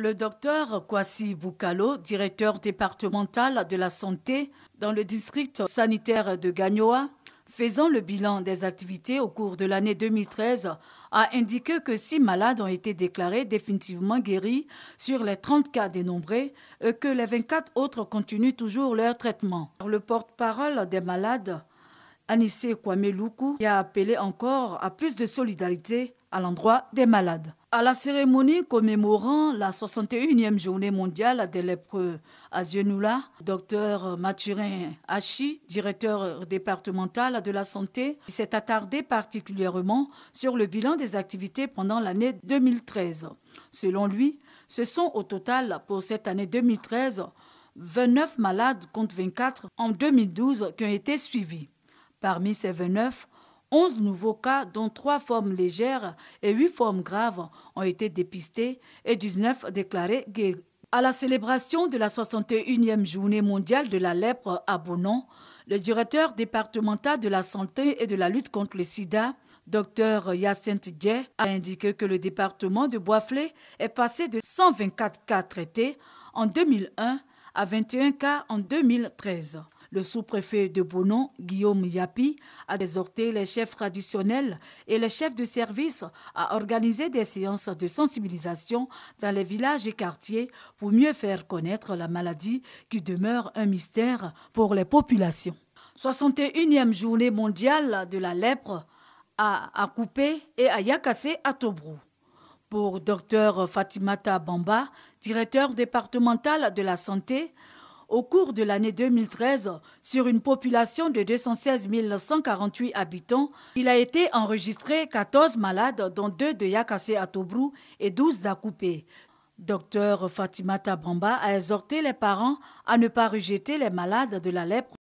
Le docteur Kwasi Bukalo, directeur départemental de la santé dans le district sanitaire de Gagnoa, faisant le bilan des activités au cours de l'année 2013, a indiqué que six malades ont été déclarés définitivement guéris sur les 30 cas dénombrés et que les 24 autres continuent toujours leur traitement. Le porte-parole des malades Anissé Kwame Loukou, a appelé encore à plus de solidarité à l'endroit des malades. À la cérémonie commémorant la 61e journée mondiale des lépreux à Zienoula, docteur Mathurin Hachi, directeur départemental de la santé, s'est attardé particulièrement sur le bilan des activités pendant l'année 2013. Selon lui, ce sont au total pour cette année 2013 29 malades contre 24 en 2012 qui ont été suivis. Parmi ces 29, 11 nouveaux cas, dont 3 formes légères et 8 formes graves, ont été dépistés et 19 déclarés gays. À la célébration de la 61e journée mondiale de la lèpre à Bonon, le directeur départemental de la santé et de la lutte contre le sida, Dr Yacinthe Dje, a indiqué que le département de Boisflé est passé de 124 cas traités en 2001 à 21 cas en 2013. Le sous-préfet de Bonon, Guillaume Yapi, a désorté les chefs traditionnels et les chefs de service à organiser des séances de sensibilisation dans les villages et quartiers pour mieux faire connaître la maladie qui demeure un mystère pour les populations. 61e journée mondiale de la lèpre à coupé et à Yakassé à Tobrou. Pour Dr Fatimata Bamba, directeur départemental de la santé, au cours de l'année 2013 sur une population de 216 148 habitants. Il a été enregistré 14 malades, dont 2 de Yakassé à Tobrou et 12 d'Akoupé. Docteur Fatima Tabamba a exhorté les parents à ne pas rejeter les malades de la lèpre